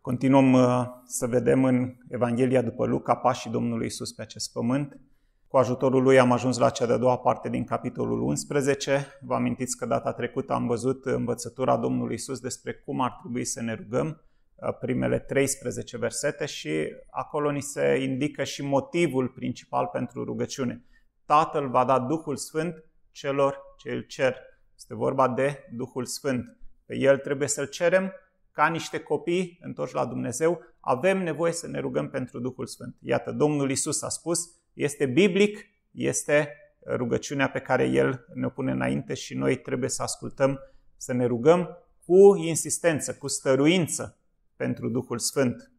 Continuăm uh, să vedem în Evanghelia după Luca pașii Domnului Isus pe acest pământ. Cu ajutorul lui am ajuns la cea de-a doua parte din capitolul 11. Vă amintiți că data trecută am văzut învățătura Domnului Isus despre cum ar trebui să ne rugăm, uh, primele 13 versete și acolo ni se indică și motivul principal pentru rugăciune. Tatăl va da Duhul Sfânt celor ce îl cer. Este vorba de Duhul Sfânt. Pe El trebuie să-L cerem ca niște copii întorși la Dumnezeu, avem nevoie să ne rugăm pentru Duhul Sfânt. Iată, Domnul Isus a spus, este biblic, este rugăciunea pe care El ne pune înainte și noi trebuie să ascultăm, să ne rugăm cu insistență, cu stăruință pentru Duhul Sfânt.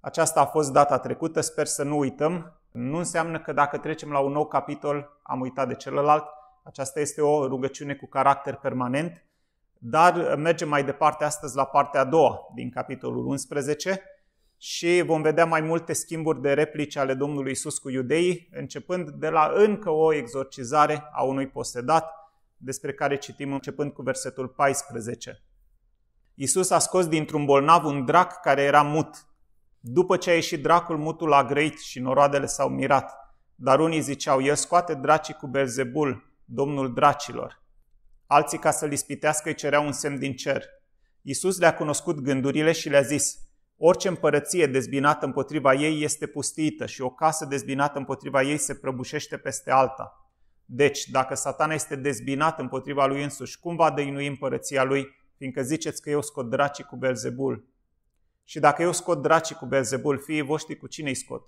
Aceasta a fost data trecută, sper să nu uităm. Nu înseamnă că dacă trecem la un nou capitol am uitat de celălalt. Aceasta este o rugăciune cu caracter permanent dar mergem mai departe astăzi la partea a doua din capitolul 11 și vom vedea mai multe schimburi de replici ale Domnului Isus cu iudeii, începând de la încă o exorcizare a unui posedat, despre care citim începând cu versetul 14. Isus a scos dintr-un bolnav un drac care era mut. După ce a ieșit dracul, mutul a grăit și noroadele s-au mirat. Dar unii ziceau, el scoate dracii cu Belzebul, domnul dracilor alții ca să-l ispitească îi cereau un semn din cer. Iisus le-a cunoscut gândurile și le-a zis, Orice împărăție dezbinată împotriva ei este pustită și o casă dezbinată împotriva ei se prăbușește peste alta. Deci, dacă satana este dezbinat împotriva lui însuși, cum va dăinui împărăția lui, fiindcă ziceți că eu scot dracii cu Belzebul? Și dacă eu scot dracii cu Belzebul, fiii voștri cu cine i scot?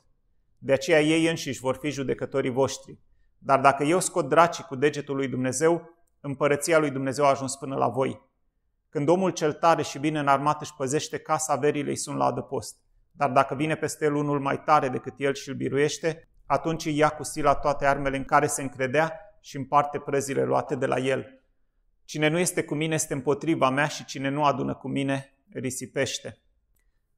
De aceea ei înșiși vor fi judecătorii voștri. Dar dacă eu scot dracii cu degetul lui Dumnezeu, împărăția lui Dumnezeu a ajuns până la voi. Când omul cel tare și bine înarmat își păzește casa, verii, îi sunt la adăpost. Dar dacă vine peste el unul mai tare decât el și îl biruiește, atunci ia cu sila toate armele în care se încredea și împarte prăzile luate de la el. Cine nu este cu mine este împotriva mea și cine nu adună cu mine risipește.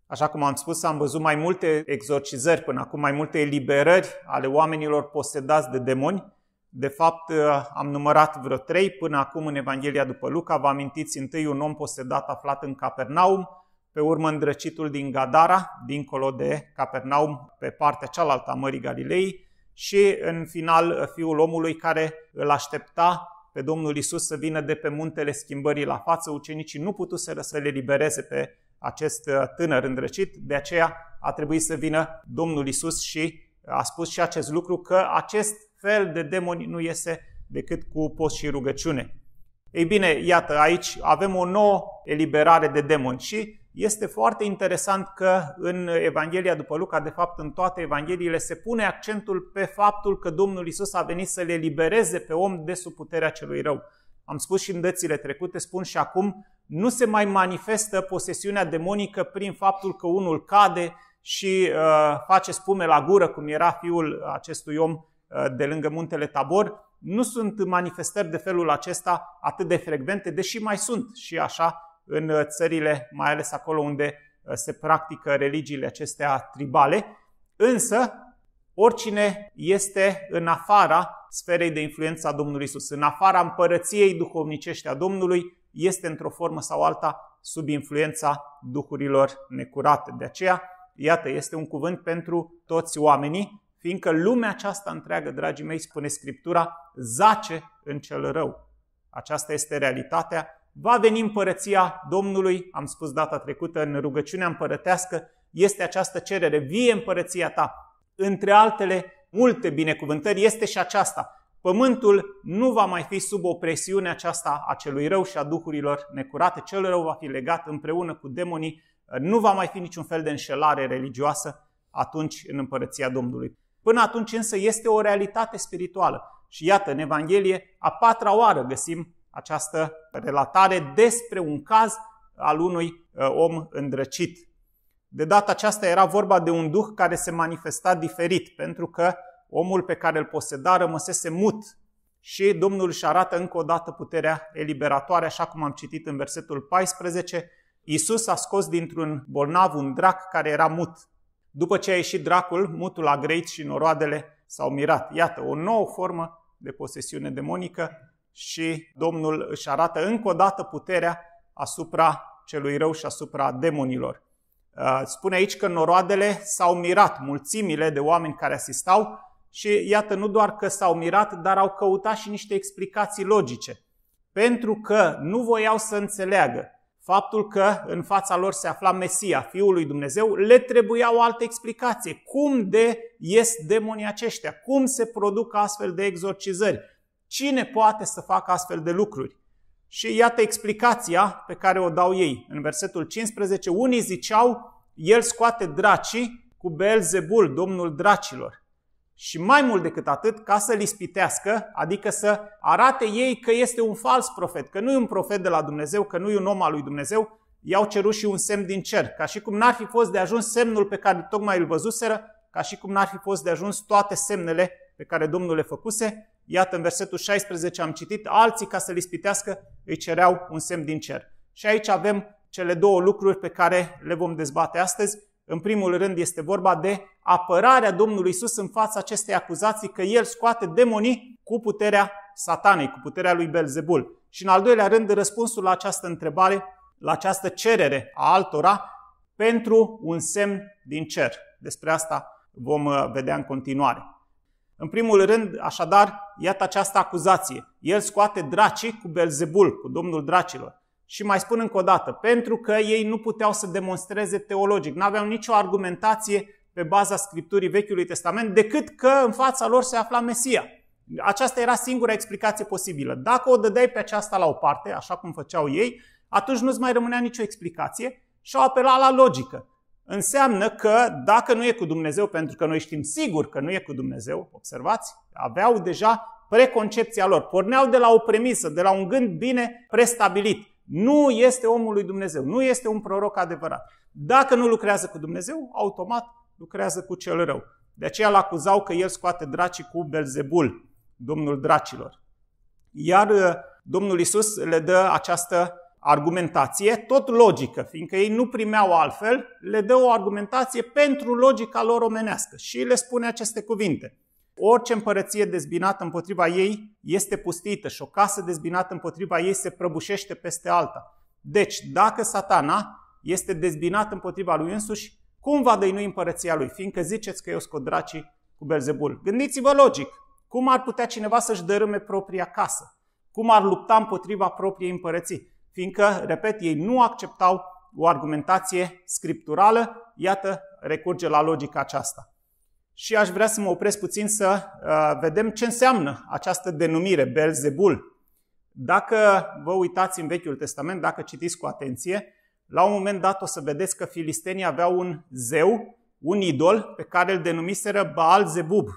Așa cum am spus, am văzut mai multe exorcizări până acum, mai multe eliberări ale oamenilor posedați de demoni, de fapt, uh, am numărat vreo trei până acum în Evanghelia după Luca. Vă amintiți întâi un om posedat aflat în Capernaum, pe urmă îndrăcitul din Gadara, dincolo de Capernaum, pe partea cealaltă a Mării Galilei, și în final fiul omului care îl aștepta pe Domnul Isus să vină de pe muntele schimbării la față. Ucenicii nu putuseră să le libereze pe acest uh, tânăr îndrăcit, de aceea a trebuit să vină Domnul Isus și a spus și acest lucru că acest fel de demoni nu iese decât cu post și rugăciune. Ei bine, iată, aici avem o nouă eliberare de demoni și este foarte interesant că în Evanghelia după Luca, de fapt în toate Evangheliile, se pune accentul pe faptul că Domnul Isus a venit să le libereze pe om de sub puterea celui rău. Am spus și în dățile trecute, spun și acum, nu se mai manifestă posesiunea demonică prin faptul că unul cade și uh, face spume la gură, cum era fiul acestui om Uh, de lângă muntele Tabor, nu sunt manifestări de felul acesta atât de frecvente, deși mai sunt și așa în uh, țările, mai ales acolo unde uh, se practică religiile acestea tribale, însă oricine este în afara sferei de influență a Domnului Isus, în afara împărăției duhovnicești a Domnului, este într-o formă sau alta sub influența duhurilor necurate. De aceea, iată, este un cuvânt pentru toți oamenii, fiindcă lumea aceasta întreagă, dragii mei, spune Scriptura, zace în cel rău. Aceasta este realitatea. Va veni împărăția Domnului, am spus data trecută în rugăciunea împărătească, este această cerere, vie împărăția ta. Între altele, multe binecuvântări este și aceasta. Pământul nu va mai fi sub opresiunea aceasta a celui rău și a duhurilor necurate. Cel rău va fi legat împreună cu demonii, nu va mai fi niciun fel de înșelare religioasă atunci în împărăția Domnului. Până atunci însă este o realitate spirituală. Și iată, în Evanghelie, a patra oară găsim această relatare despre un caz al unui ă, om îndrăcit. De data aceasta era vorba de un duh care se manifesta diferit, pentru că omul pe care îl poseda rămăsese mut și Domnul își arată încă o dată puterea eliberatoare, așa cum am citit în versetul 14. Iisus a scos dintr-un bolnav un drac care era mut. După ce a ieșit dracul, mutul a greit și noroadele s-au mirat. Iată, o nouă formă de posesiune demonică și Domnul își arată încă o dată puterea asupra celui rău și asupra demonilor. Uh, spune aici că noroadele s-au mirat, mulțimile de oameni care asistau și iată, nu doar că s-au mirat, dar au căutat și niște explicații logice. Pentru că nu voiau să înțeleagă faptul că în fața lor se afla Mesia, Fiul lui Dumnezeu, le trebuia o altă explicație. Cum de ies demonii aceștia? Cum se produc astfel de exorcizări? Cine poate să facă astfel de lucruri? Și iată explicația pe care o dau ei. În versetul 15, unii ziceau, el scoate dracii cu Belzebul, domnul dracilor și mai mult decât atât, ca să-l ispitească, adică să arate ei că este un fals profet, că nu e un profet de la Dumnezeu, că nu e un om al lui Dumnezeu, i-au cerut și un semn din cer, ca și cum n-ar fi fost de ajuns semnul pe care tocmai îl văzuseră, ca și cum n-ar fi fost de ajuns toate semnele pe care Domnul le făcuse. Iată, în versetul 16 am citit, alții ca să-l ispitească îi cereau un semn din cer. Și aici avem cele două lucruri pe care le vom dezbate astăzi. În primul rând este vorba de apărarea Domnului Isus în fața acestei acuzații că El scoate demonii cu puterea satanei, cu puterea lui Belzebul. Și în al doilea rând, răspunsul la această întrebare, la această cerere a altora pentru un semn din cer. Despre asta vom uh, vedea în continuare. În primul rând, așadar, iată această acuzație. El scoate dracii cu Belzebul, cu domnul dracilor. Și mai spun încă o dată, pentru că ei nu puteau să demonstreze teologic, nu aveau nicio argumentație pe baza Scripturii Vechiului Testament, decât că în fața lor se afla Mesia. Aceasta era singura explicație posibilă. Dacă o dădeai pe aceasta la o parte, așa cum făceau ei, atunci nu-ți mai rămânea nicio explicație și au apelat la logică. Înseamnă că dacă nu e cu Dumnezeu, pentru că noi știm sigur că nu e cu Dumnezeu, observați, aveau deja preconcepția lor. Porneau de la o premisă, de la un gând bine prestabilit. Nu este omul lui Dumnezeu, nu este un proroc adevărat. Dacă nu lucrează cu Dumnezeu, automat lucrează cu cel rău. De aceea îl acuzau că el scoate dracii cu Belzebul, domnul dracilor. Iar uh, Domnul Isus le dă această argumentație, tot logică, fiindcă ei nu primeau altfel, le dă o argumentație pentru logica lor omenească și le spune aceste cuvinte. Orice împărăție dezbinată împotriva ei este pustită și o casă dezbinată împotriva ei se prăbușește peste alta. Deci, dacă satana este dezbinat împotriva lui însuși, cum va dăinui împărăția lui, fiindcă ziceți că eu scot dracii cu Belzebul? Gândiți-vă logic, cum ar putea cineva să-și dărâme propria casă? Cum ar lupta împotriva propriei împărății? Fiindcă, repet, ei nu acceptau o argumentație scripturală, iată, recurge la logica aceasta și aș vrea să mă opresc puțin să uh, vedem ce înseamnă această denumire, Belzebul. Dacă vă uitați în Vechiul Testament, dacă citiți cu atenție, la un moment dat o să vedeți că filistenii aveau un zeu, un idol, pe care îl denumiseră Baal Zebub.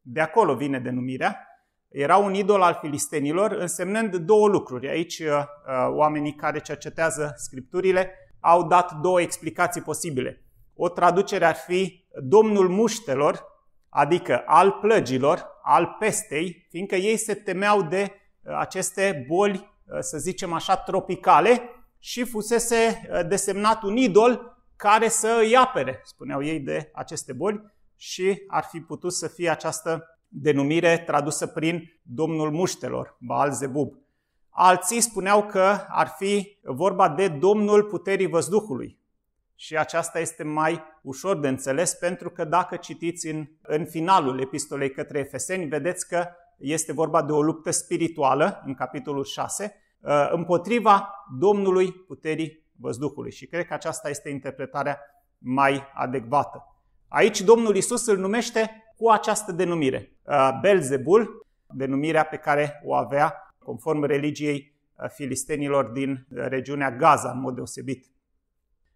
De acolo vine denumirea. Era un idol al filistenilor, însemnând două lucruri. Aici uh, uh, oamenii care cercetează scripturile au dat două explicații posibile. O traducere ar fi domnul muștelor, adică al plăgilor, al pestei, fiindcă ei se temeau de uh, aceste boli, uh, să zicem așa, tropicale și fusese uh, desemnat un idol care să îi apere, spuneau ei, de aceste boli și ar fi putut să fie această denumire tradusă prin domnul muștelor, Baal Zebub. Alții spuneau că ar fi vorba de domnul puterii văzduhului, și aceasta este mai ușor de înțeles pentru că dacă citiți în, în finalul epistolei către Efeseni, vedeți că este vorba de o luptă spirituală, în capitolul 6, ă, împotriva Domnului puterii văzduhului. Și cred că aceasta este interpretarea mai adecvată. Aici Domnul Isus îl numește cu această denumire, ă, Belzebul, denumirea pe care o avea conform religiei ă, filistenilor din regiunea Gaza, în mod deosebit.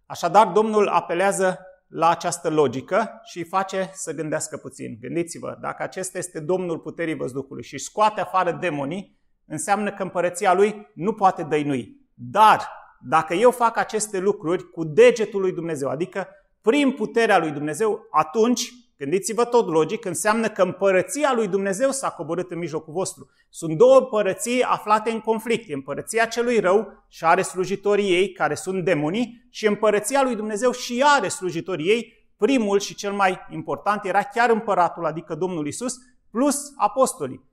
Așadar, Domnul apelează la această logică și îi face să gândească puțin. Gândiți-vă, dacă acesta este Domnul puterii văzducului și scoate afară demonii, înseamnă că împărăția lui nu poate dăinui. Dar dacă eu fac aceste lucruri cu degetul lui Dumnezeu, adică prin puterea lui Dumnezeu, atunci Gândiți-vă tot logic, înseamnă că împărăția lui Dumnezeu s-a coborât în mijlocul vostru. Sunt două împărății aflate în conflict. E împărăția celui rău și are slujitorii ei, care sunt demonii, și împărăția lui Dumnezeu și are slujitorii ei. Primul și cel mai important era chiar împăratul, adică Domnul Isus, plus apostolii.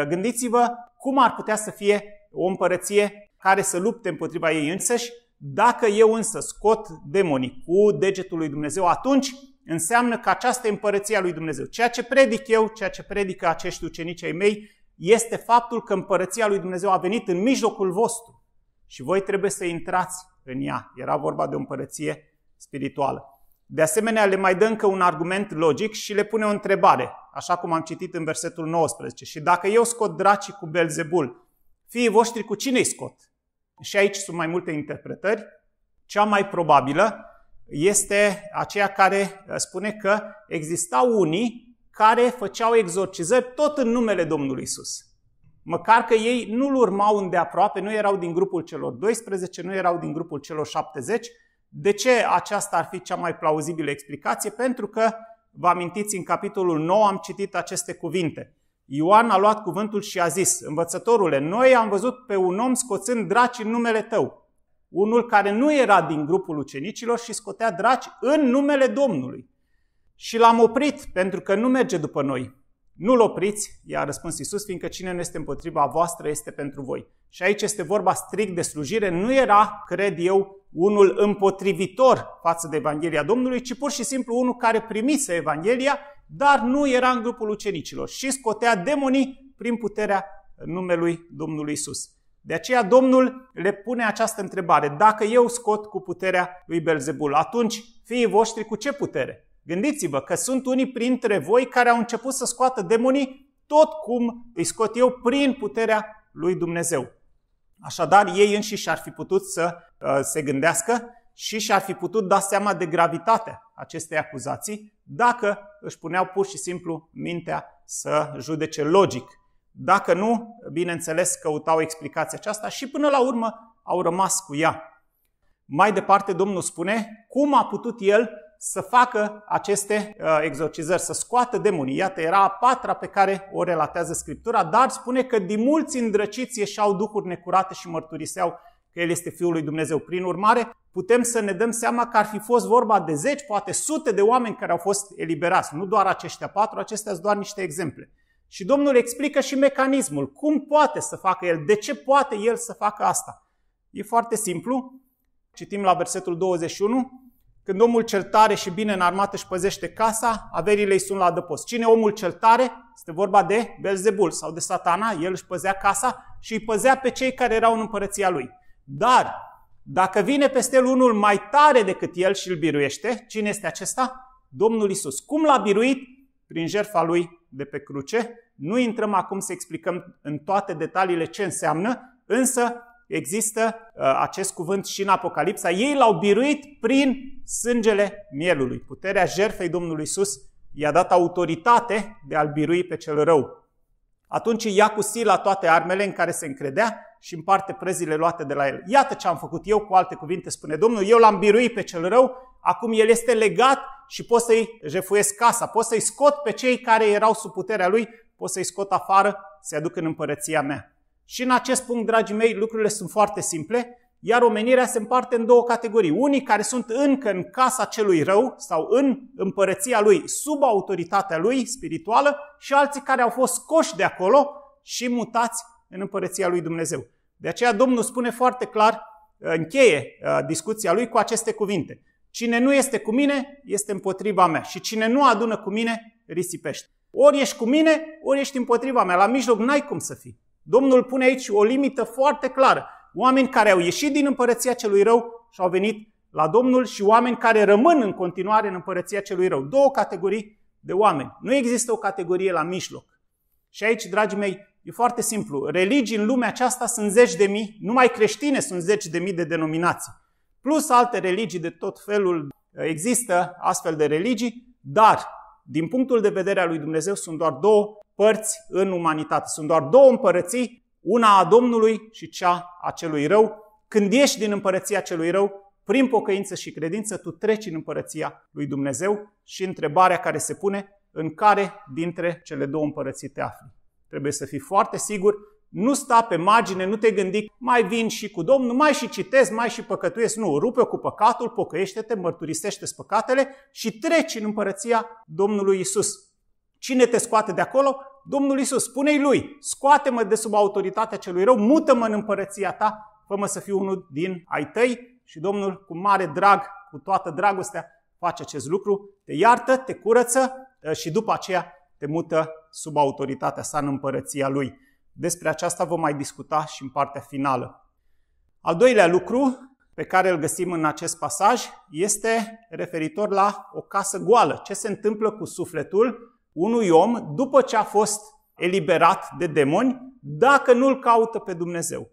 Ă, gândiți-vă cum ar putea să fie o împărăție care să lupte împotriva ei însăși. Dacă eu însă scot demonii cu degetul lui Dumnezeu, atunci înseamnă că această împărăție a lui Dumnezeu. Ceea ce predic eu, ceea ce predică acești ucenici ai mei, este faptul că împărăția lui Dumnezeu a venit în mijlocul vostru și voi trebuie să intrați în ea. Era vorba de o împărăție spirituală. De asemenea, le mai dă încă un argument logic și le pune o întrebare, așa cum am citit în versetul 19. Și dacă eu scot dracii cu Belzebul, fiii voștri cu cine îi scot? Și aici sunt mai multe interpretări. Cea mai probabilă este aceea care uh, spune că existau unii care făceau exorcizări tot în numele Domnului Isus. Măcar că ei nu-L urmau îndeaproape, nu erau din grupul celor 12, nu erau din grupul celor 70. De ce aceasta ar fi cea mai plauzibilă explicație? Pentru că, vă amintiți, în capitolul 9 am citit aceste cuvinte. Ioan a luat cuvântul și a zis, învățătorule, noi am văzut pe un om scoțând draci în numele tău unul care nu era din grupul ucenicilor și scotea draci în numele Domnului. Și l-am oprit pentru că nu merge după noi. Nu-l opriți, i-a răspuns Isus, fiindcă cine nu este împotriva voastră este pentru voi. Și aici este vorba strict de slujire, nu era, cred eu, unul împotrivitor față de Evanghelia Domnului, ci pur și simplu unul care primise Evanghelia, dar nu era în grupul ucenicilor și scotea demonii prin puterea numelui Domnului Isus. De aceea Domnul le pune această întrebare. Dacă eu scot cu puterea lui Belzebul, atunci fiii voștri cu ce putere? Gândiți-vă că sunt unii printre voi care au început să scoată demonii tot cum îi scot eu prin puterea lui Dumnezeu. Așadar, ei înșiși ar fi putut să uh, se gândească și și-ar fi putut da seama de gravitatea acestei acuzații dacă își puneau pur și simplu mintea să judece logic dacă nu, bineînțeles, căutau explicația aceasta și până la urmă au rămas cu ea. Mai departe, Domnul spune cum a putut el să facă aceste uh, exorcizări, să scoată demonii. Iată, era a patra pe care o relatează Scriptura, dar spune că din mulți îndrăciți ieșeau duhuri necurate și mărturiseau că El este Fiul lui Dumnezeu. Prin urmare, putem să ne dăm seama că ar fi fost vorba de zeci, poate sute de oameni care au fost eliberați. Nu doar aceștia patru, acestea sunt doar niște exemple. Și Domnul explică și mecanismul, cum poate să facă el, de ce poate el să facă asta. E foarte simplu, citim la versetul 21, când omul cel tare și bine înarmat își păzește casa, averile îi sunt la adăpost. Cine omul cel tare? Este vorba de Belzebul sau de satana, el își păzea casa și îi păzea pe cei care erau în împărăția lui. Dar, dacă vine peste el unul mai tare decât el și îl biruiește, cine este acesta? Domnul Isus. Cum l-a biruit? Prin jertfa lui de pe cruce. Nu intrăm acum să explicăm în toate detaliile ce înseamnă, însă există uh, acest cuvânt și în Apocalipsa. Ei l-au biruit prin sângele mielului. Puterea jerfei Domnului Isus i-a dat autoritate de a-l birui pe cel rău. Atunci ia cu sila toate armele în care se încredea și împarte prezile luate de la el. Iată ce am făcut eu, cu alte cuvinte spune Domnul, eu l-am biruit pe cel rău, acum el este legat și pot să-i jefuiesc casa, pot să-i scot pe cei care erau sub puterea lui, pot să-i scot afară, să-i aduc în împărăția mea. Și în acest punct, dragii mei, lucrurile sunt foarte simple, iar omenirea se împarte în două categorii. Unii care sunt încă în casa celui rău sau în împărăția lui, sub autoritatea lui spirituală, și alții care au fost scoși de acolo și mutați în împărăția lui Dumnezeu. De aceea Domnul spune foarte clar, încheie uh, discuția lui cu aceste cuvinte. Cine nu este cu mine, este împotriva mea. Și cine nu adună cu mine, risipește. Ori ești cu mine, ori ești împotriva mea. La mijloc n-ai cum să fii. Domnul pune aici o limită foarte clară. Oameni care au ieșit din împărăția celui rău și au venit la Domnul și oameni care rămân în continuare în împărăția celui rău. Două categorii de oameni. Nu există o categorie la mijloc. Și aici, dragii mei, e foarte simplu. Religii în lumea aceasta sunt zeci de mii, numai creștine sunt zeci de mii de denominații plus alte religii de tot felul. Uh, există astfel de religii, dar din punctul de vedere al lui Dumnezeu sunt doar două părți în umanitate, sunt doar două împărății, una a Domnului și cea a celui rău. Când ieși din împărăția celui rău, prin pocăință și credință, tu treci în împărăția lui Dumnezeu și întrebarea care se pune, în care dintre cele două împărății te afli. Trebuie să fii foarte sigur nu sta pe margine, nu te gândi, mai vin și cu Domnul, mai și citesc, mai și păcătuiesc. Nu, rupe cu păcatul, pocăiește-te, mărturisește păcatele și treci în împărăția Domnului Isus. Cine te scoate de acolo? Domnul Isus. Spune-i lui, scoate-mă de sub autoritatea celui rău, mută-mă în împărăția ta, fă-mă să fiu unul din ai tăi și Domnul cu mare drag, cu toată dragostea, face acest lucru, te iartă, te curăță ă, și după aceea te mută sub autoritatea sa în împărăția lui. Despre aceasta vom mai discuta și în partea finală. Al doilea lucru pe care îl găsim în acest pasaj este referitor la o casă goală. Ce se întâmplă cu sufletul unui om după ce a fost eliberat de demoni, dacă nu-l caută pe Dumnezeu.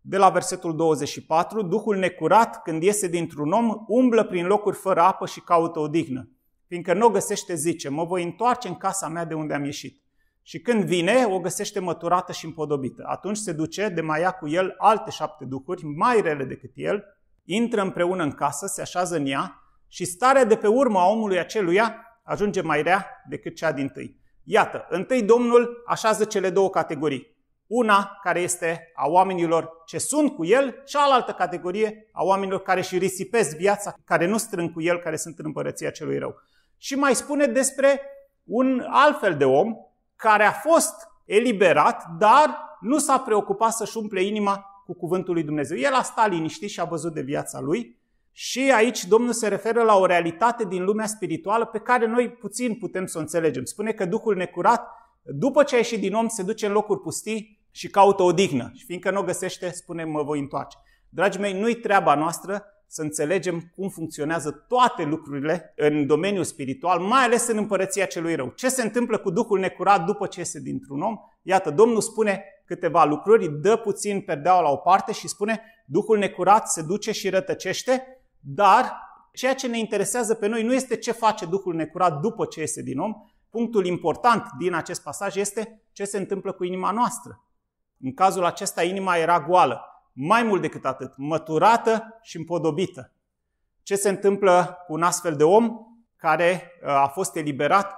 De la versetul 24, Duhul necurat, când iese dintr-un om, umblă prin locuri fără apă și caută dignă, Fiindcă nu o găsește, zice, mă voi întoarce în casa mea de unde am ieșit. Și când vine, o găsește măturată și împodobită. Atunci se duce de mai ia cu el alte șapte ducuri, mai rele decât el, intră împreună în casă, se așează în ea și starea de pe urmă a omului aceluia ajunge mai rea decât cea din tâi. Iată, întâi Domnul așează cele două categorii. Una care este a oamenilor ce sunt cu el, cealaltă categorie a oamenilor care și risipesc viața, care nu strâng cu el, care sunt în împărăția celui rău. Și mai spune despre un alt fel de om, care a fost eliberat, dar nu s-a preocupat să-și umple inima cu cuvântul lui Dumnezeu. El a stat liniștit și a văzut de viața lui și aici Domnul se referă la o realitate din lumea spirituală pe care noi puțin putem să o înțelegem. Spune că Duhul necurat, după ce a ieșit din om, se duce în locuri pustii și caută o dignă. Și fiindcă nu o găsește, spune mă voi întoarce. Dragii mei, nu-i treaba noastră să înțelegem cum funcționează toate lucrurile în domeniul spiritual, mai ales în împărăția celui rău. Ce se întâmplă cu Duhul necurat după ce iese dintr-un om? Iată, Domnul spune câteva lucruri, dă puțin perdeaua la o parte și spune Duhul necurat se duce și rătăcește, dar ceea ce ne interesează pe noi nu este ce face Duhul necurat după ce iese din om. Punctul important din acest pasaj este ce se întâmplă cu inima noastră. În cazul acesta, inima era goală mai mult decât atât, măturată și împodobită. Ce se întâmplă cu un astfel de om care uh, a fost eliberat?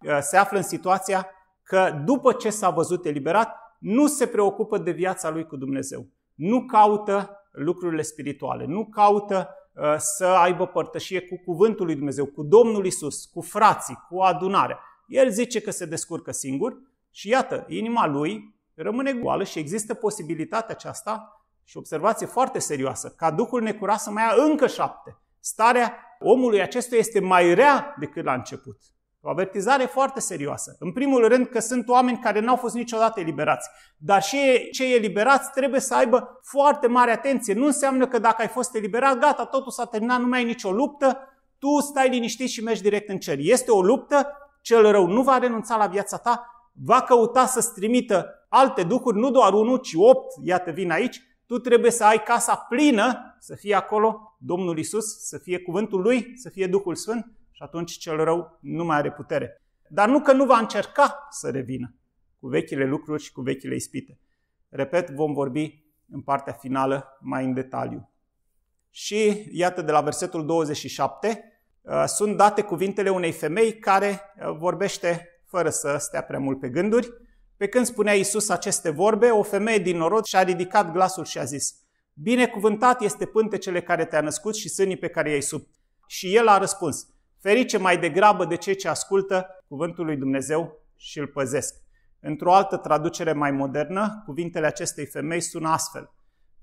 Uh, se află în situația că după ce s-a văzut eliberat, nu se preocupă de viața lui cu Dumnezeu. Nu caută lucrurile spirituale, nu caută uh, să aibă părtășie cu cuvântul lui Dumnezeu, cu Domnul Isus, cu frații, cu adunarea. El zice că se descurcă singur și iată, inima lui rămâne goală și există posibilitatea aceasta și observație foarte serioasă, ca Duhul necurat să mai ia încă șapte. Starea omului acestuia este mai rea decât la început. O avertizare foarte serioasă. În primul rând că sunt oameni care n-au fost niciodată eliberați. Dar și cei eliberați trebuie să aibă foarte mare atenție. Nu înseamnă că dacă ai fost eliberat, gata, totul s-a terminat, nu mai ai nicio luptă, tu stai liniștit și mergi direct în cer. Este o luptă, cel rău nu va renunța la viața ta, va căuta să-ți trimită alte duhuri, nu doar unul, ci opt, iată, vin aici, tu trebuie să ai casa plină, să fie acolo Domnul Isus, să fie cuvântul Lui, să fie Duhul Sfânt și atunci cel rău nu mai are putere. Dar nu că nu va încerca să revină cu vechile lucruri și cu vechile ispite. Repet, vom vorbi în partea finală mai în detaliu. Și iată de la versetul 27, uh, sunt date cuvintele unei femei care uh, vorbește fără să stea prea mult pe gânduri, pe când spunea Isus aceste vorbe, o femeie din norod și-a ridicat glasul și a zis, Binecuvântat este pântecele care te-a născut și sânii pe care i-ai sub. Și el a răspuns, ferice mai degrabă de cei ce ascultă cuvântul lui Dumnezeu și îl păzesc. Într-o altă traducere mai modernă, cuvintele acestei femei sună astfel.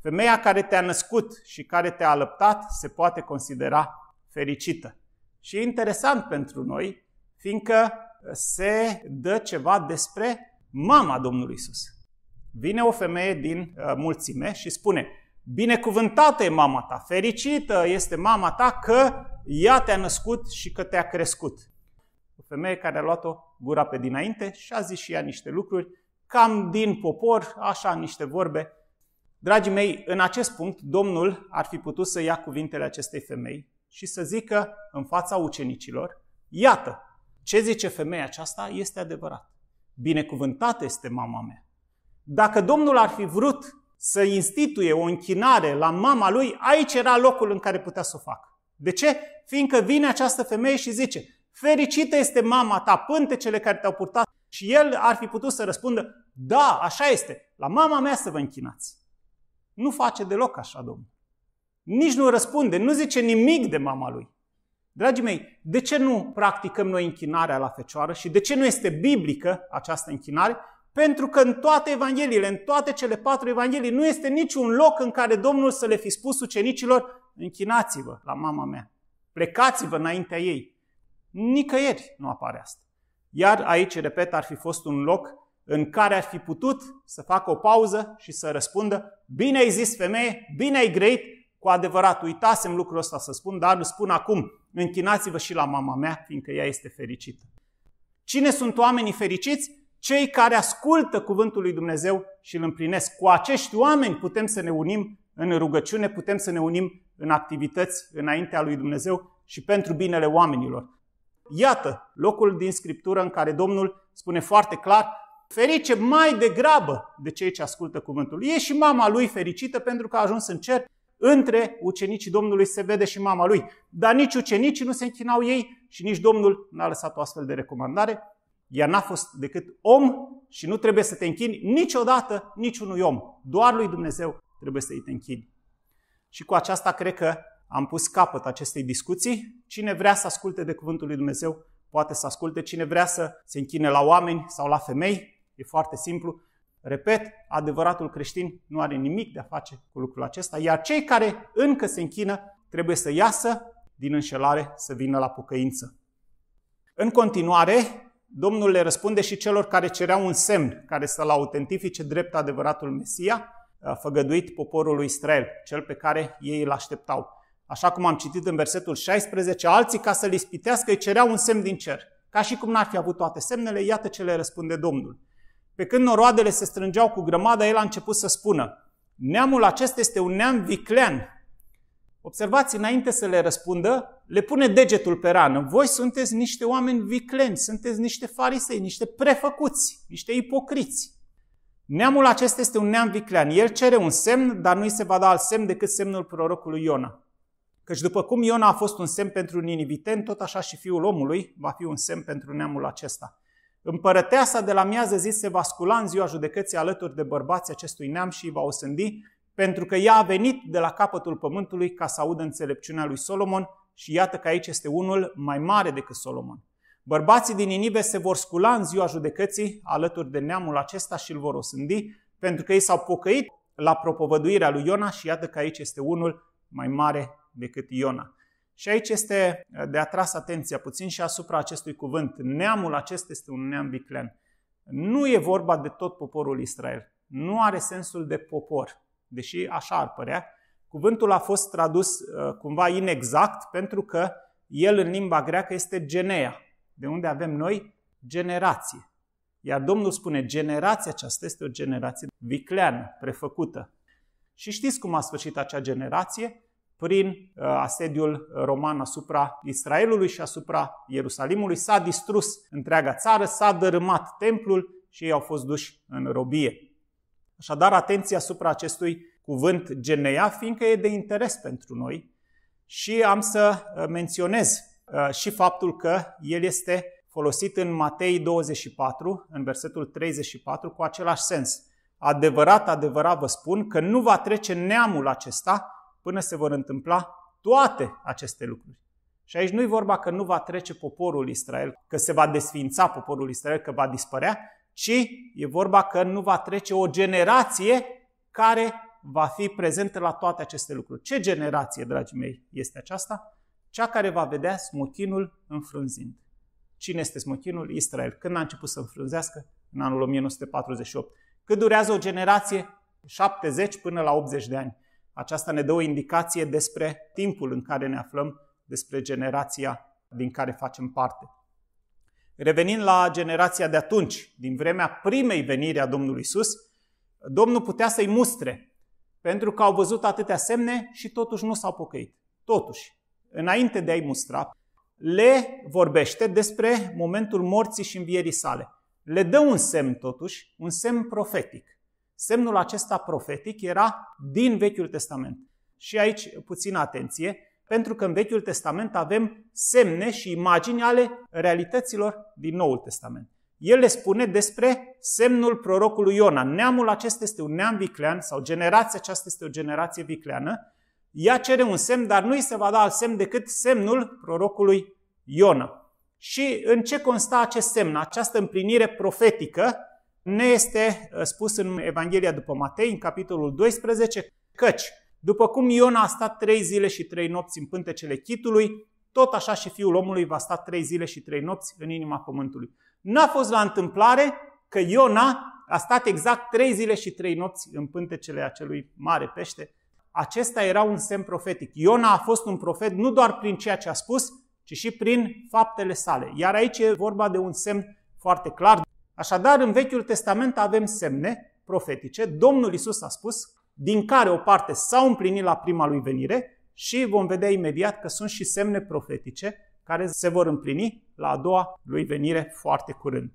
Femeia care te-a născut și care te-a alăptat se poate considera fericită. Și e interesant pentru noi, fiindcă se dă ceva despre mama Domnului Isus. Vine o femeie din uh, mulțime și spune, binecuvântată e mama ta, fericită este mama ta că ea te-a născut și că te-a crescut. O femeie care a luat-o gura pe dinainte și a zis și ea niște lucruri, cam din popor, așa niște vorbe. Dragii mei, în acest punct, Domnul ar fi putut să ia cuvintele acestei femei și să zică în fața ucenicilor, iată, ce zice femeia aceasta este adevărat binecuvântată este mama mea. Dacă Domnul ar fi vrut să instituie o închinare la mama lui, aici era locul în care putea să o facă. De ce? Fiindcă vine această femeie și zice, fericită este mama ta, pântecele care te-au purtat. Și el ar fi putut să răspundă, da, așa este, la mama mea să vă închinați. Nu face deloc așa, Domnul. Nici nu răspunde, nu zice nimic de mama lui. Dragii mei, de ce nu practicăm noi închinarea la fecioară și de ce nu este biblică această închinare? Pentru că în toate Evangheliile, în toate cele patru Evanghelii, nu este niciun loc în care Domnul să le fi spus ucenicilor, închinați-vă la mama mea, plecați-vă înaintea ei. Nicăieri nu apare asta. Iar aici, repet, ar fi fost un loc în care ar fi putut să facă o pauză și să răspundă, bine ai zis femeie, bine ai greit, cu adevărat, uitasem lucrul ăsta să spun, dar îl spun acum, închinați-vă și la mama mea, fiindcă ea este fericită. Cine sunt oamenii fericiți? Cei care ascultă cuvântul lui Dumnezeu și îl împlinesc. Cu acești oameni putem să ne unim în rugăciune, putem să ne unim în activități înaintea lui Dumnezeu și pentru binele oamenilor. Iată locul din Scriptură în care Domnul spune foarte clar, ferice mai degrabă de cei ce ascultă cuvântul. E și mama lui fericită pentru că a ajuns în cer între ucenicii Domnului se vede și mama lui. Dar nici ucenicii nu se închinau ei și nici Domnul n-a lăsat o astfel de recomandare. Ea n-a fost decât om și nu trebuie să te închini niciodată niciunui om. Doar lui Dumnezeu trebuie să îi te închini. Și cu aceasta cred că am pus capăt acestei discuții. Cine vrea să asculte de Cuvântul lui Dumnezeu, poate să asculte. Cine vrea să se închine la oameni sau la femei, e foarte simplu. Repet, adevăratul creștin nu are nimic de a face cu lucrul acesta, iar cei care încă se închină trebuie să iasă din înșelare, să vină la pocăință. În continuare, Domnul le răspunde și celor care cereau un semn care să-l autentifice drept adevăratul Mesia, făgăduit poporului Israel, cel pe care ei îl așteptau. Așa cum am citit în versetul 16, alții ca să-l ispitească îi cereau un semn din cer. Ca și cum n-ar fi avut toate semnele, iată ce le răspunde Domnul. Pe când noroadele se strângeau cu grămada, el a început să spună, neamul acesta este un neam viclean. Observați, înainte să le răspundă, le pune degetul pe rană. Voi sunteți niște oameni vicleni, sunteți niște farisei, niște prefăcuți, niște ipocriți. Neamul acesta este un neam viclean. El cere un semn, dar nu îi se va da alt semn decât semnul prorocului Iona. Căci după cum Iona a fost un semn pentru niniviten, tot așa și fiul omului va fi un semn pentru neamul acesta. Împărăteasa de la miază zi se va scula în ziua judecății alături de bărbații acestui neam și îi va osândi, pentru că ea a venit de la capătul pământului ca să audă înțelepciunea lui Solomon și iată că aici este unul mai mare decât Solomon. Bărbații din Ninive se vor scula în ziua judecății alături de neamul acesta și îl vor osândi, pentru că ei s-au pocăit la propovăduirea lui Iona și iată că aici este unul mai mare decât Iona. Și aici este uh, de atras atenția puțin și asupra acestui cuvânt. Neamul acesta este un neam biclean. Nu e vorba de tot poporul Israel. Nu are sensul de popor, deși așa ar părea. Cuvântul a fost tradus uh, cumva inexact pentru că el în limba greacă este genea, de unde avem noi generație. Iar Domnul spune, generația aceasta este o generație vicleană, prefăcută. Și știți cum a sfârșit acea generație? prin uh, asediul roman asupra Israelului și asupra Ierusalimului. S-a distrus întreaga țară, s-a dărâmat templul și ei au fost duși în robie. Așadar, atenție asupra acestui cuvânt Genea, fiindcă e de interes pentru noi și am să uh, menționez uh, și faptul că el este folosit în Matei 24, în versetul 34, cu același sens. Adevărat, adevărat vă spun că nu va trece neamul acesta până se vor întâmpla toate aceste lucruri. Și aici nu e vorba că nu va trece poporul Israel, că se va desfința poporul Israel, că va dispărea, ci e vorba că nu va trece o generație care va fi prezentă la toate aceste lucruri. Ce generație, dragii mei, este aceasta? Cea care va vedea smochinul înfrunzind. Cine este smochinul? Israel. Când a început să înfrunzească? În anul 1948. Cât durează o generație? 70 până la 80 de ani. Aceasta ne dă o indicație despre timpul în care ne aflăm, despre generația din care facem parte. Revenind la generația de atunci, din vremea primei veniri a Domnului Isus, Domnul putea să-i mustre, pentru că au văzut atâtea semne și totuși nu s-au pocăit. Totuși, înainte de a-i mustra, le vorbește despre momentul morții și învierii sale. Le dă un semn totuși, un semn profetic. Semnul acesta profetic era din Vechiul Testament. Și aici puțină atenție, pentru că în Vechiul Testament avem semne și imagini ale realităților din Noul Testament. El le spune despre semnul prorocului Iona. Neamul acesta este un neam viclean sau generația aceasta este o generație vicleană. Ea cere un semn, dar nu îi se va da alt semn decât semnul prorocului Iona. Și în ce consta acest semn, această împlinire profetică? Ne este uh, spus în Evanghelia după Matei, în capitolul 12, căci, după cum Iona a stat trei zile și trei nopți în pântecele chitului, tot așa și Fiul omului va sta trei zile și trei nopți în inima pământului. N-a fost la întâmplare că Iona a stat exact trei zile și trei nopți în pântecele acelui mare pește. Acesta era un semn profetic. Iona a fost un profet nu doar prin ceea ce a spus, ci și prin faptele sale. Iar aici e vorba de un semn foarte clar. Așadar, în Vechiul Testament avem semne profetice. Domnul Isus a spus, din care o parte s-au împlinit la prima lui venire și vom vedea imediat că sunt și semne profetice care se vor împlini la a doua lui venire foarte curând.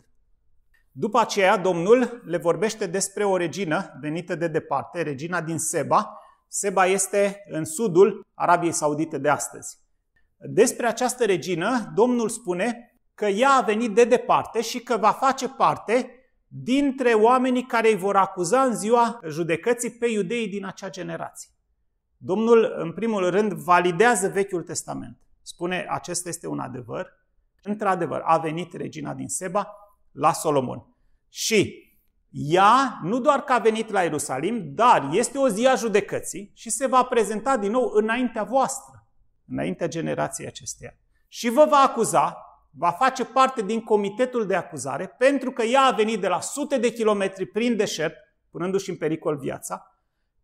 După aceea, Domnul le vorbește despre o regină venită de departe, regina din Seba. Seba este în sudul Arabiei Saudite de astăzi. Despre această regină, Domnul spune că ea a venit de departe și că va face parte dintre oamenii care îi vor acuza în ziua judecății pe iudeii din acea generație. Domnul, în primul rând, validează Vechiul Testament. Spune, acesta este un adevăr. Într-adevăr, a venit regina din Seba la Solomon. Și ea nu doar că a venit la Ierusalim, dar este o zi a judecății și se va prezenta din nou înaintea voastră, înaintea generației acesteia. Și vă va acuza va face parte din comitetul de acuzare pentru că ea a venit de la sute de kilometri prin deșert, punându-și în pericol viața,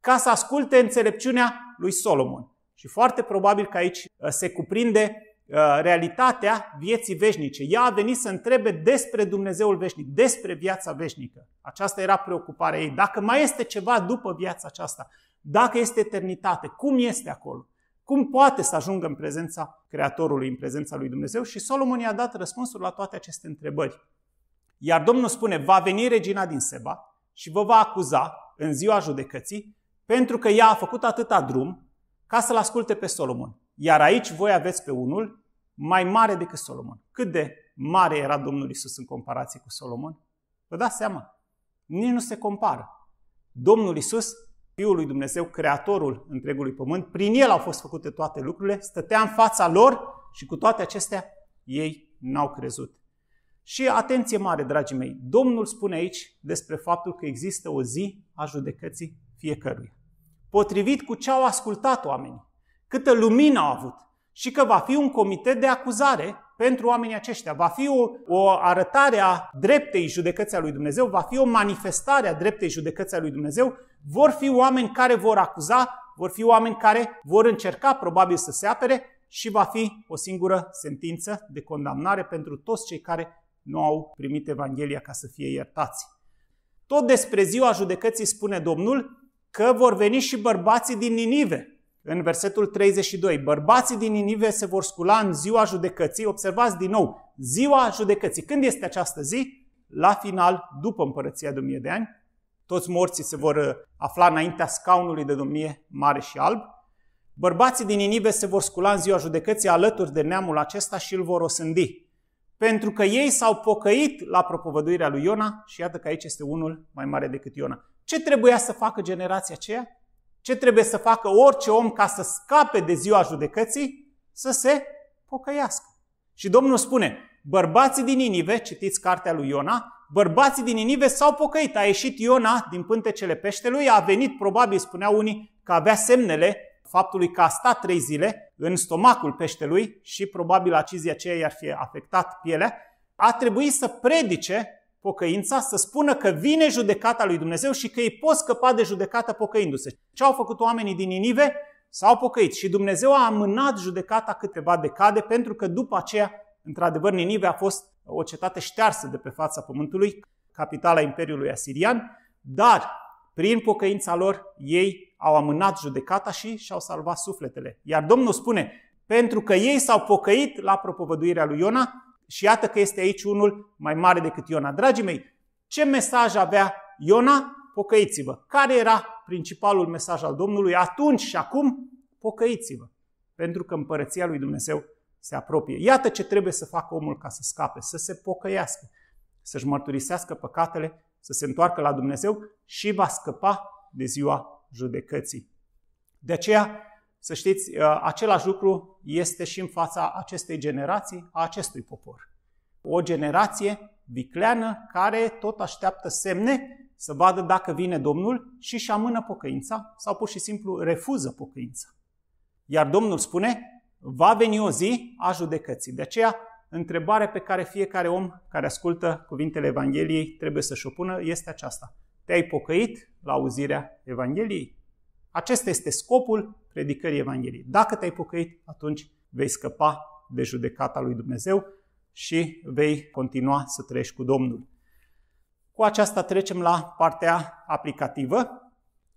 ca să asculte înțelepciunea lui Solomon. Și foarte probabil că aici uh, se cuprinde uh, realitatea vieții veșnice. Ea a venit să întrebe despre Dumnezeul veșnic, despre viața veșnică. Aceasta era preocuparea ei. Dacă mai este ceva după viața aceasta, dacă este eternitate, cum este acolo? Cum poate să ajungă în prezența Creatorului, în prezența lui Dumnezeu? Și Solomon i-a dat răspunsul la toate aceste întrebări. Iar Domnul spune, va veni regina din Seba și vă va acuza în ziua judecății pentru că ea a făcut atâta drum ca să-l asculte pe Solomon. Iar aici voi aveți pe unul mai mare decât Solomon. Cât de mare era Domnul Isus în comparație cu Solomon? Vă dați seama? Nici nu se compară. Domnul Isus Fiul lui Dumnezeu, Creatorul întregului pământ, prin El au fost făcute toate lucrurile, stătea în fața lor și cu toate acestea ei n-au crezut. Și atenție mare, dragii mei, Domnul spune aici despre faptul că există o zi a judecății fiecăruia. Potrivit cu ce au ascultat oamenii, câtă lumină au avut și că va fi un comitet de acuzare pentru oamenii aceștia. Va fi o, o arătare a dreptei judecății a lui Dumnezeu, va fi o manifestare a dreptei judecății a lui Dumnezeu vor fi oameni care vor acuza, vor fi oameni care vor încerca probabil să se apere și va fi o singură sentință de condamnare pentru toți cei care nu au primit Evanghelia ca să fie iertați. Tot despre ziua judecății spune Domnul că vor veni și bărbații din Ninive. În versetul 32, bărbații din Ninive se vor scula în ziua judecății. Observați din nou, ziua judecății. Când este această zi? La final, după împărăția de 1000 de ani, toți morții se vor uh, afla înaintea scaunului de domnie mare și alb. Bărbații din Ninive se vor scula în ziua judecății alături de neamul acesta și îl vor osândi. Pentru că ei s-au pocăit la propovăduirea lui Iona și iată că aici este unul mai mare decât Iona. Ce trebuia să facă generația aceea? Ce trebuie să facă orice om ca să scape de ziua judecății? Să se pocăiască. Și Domnul spune, bărbații din Ninive, citiți cartea lui Iona, Bărbații din Ninive s-au pocăit, a ieșit Iona din pântecele peștelui, a venit, probabil spunea unii, că avea semnele faptului că a stat trei zile în stomacul peștelui și probabil acizia aceea i-ar fi afectat pielea, a trebuit să predice pocăința, să spună că vine judecata lui Dumnezeu și că ei pot scăpa de judecată pocăindu-se. Ce au făcut oamenii din Ninive? S-au pocăit și Dumnezeu a amânat judecata câteva decade pentru că după aceea, într-adevăr, Ninive a fost o cetate ștearsă de pe fața pământului, capitala Imperiului Asirian, dar prin pocăința lor ei au amânat judecata și și-au salvat sufletele. Iar Domnul spune, pentru că ei s-au pocăit la propovăduirea lui Iona și iată că este aici unul mai mare decât Iona. Dragii mei, ce mesaj avea Iona? Pocăiți-vă. Care era principalul mesaj al Domnului atunci și acum? Pocăiți-vă, pentru că împărăția lui Dumnezeu se apropie. Iată ce trebuie să facă omul ca să scape, să se pocăiască, să-și mărturisească păcatele, să se întoarcă la Dumnezeu și va scăpa de ziua judecății. De aceea, să știți, uh, același lucru este și în fața acestei generații, a acestui popor. O generație vicleană care tot așteaptă semne să vadă dacă vine Domnul și și amână pocăința sau pur și simplu refuză pocăința. Iar Domnul spune, va veni o zi a judecății. De aceea, întrebarea pe care fiecare om care ascultă cuvintele Evangheliei trebuie să-și o pună este aceasta. Te-ai pocăit la auzirea Evangheliei? Acesta este scopul predicării Evangheliei. Dacă te-ai pocăit, atunci vei scăpa de judecata lui Dumnezeu și vei continua să trăiești cu Domnul. Cu aceasta trecem la partea aplicativă,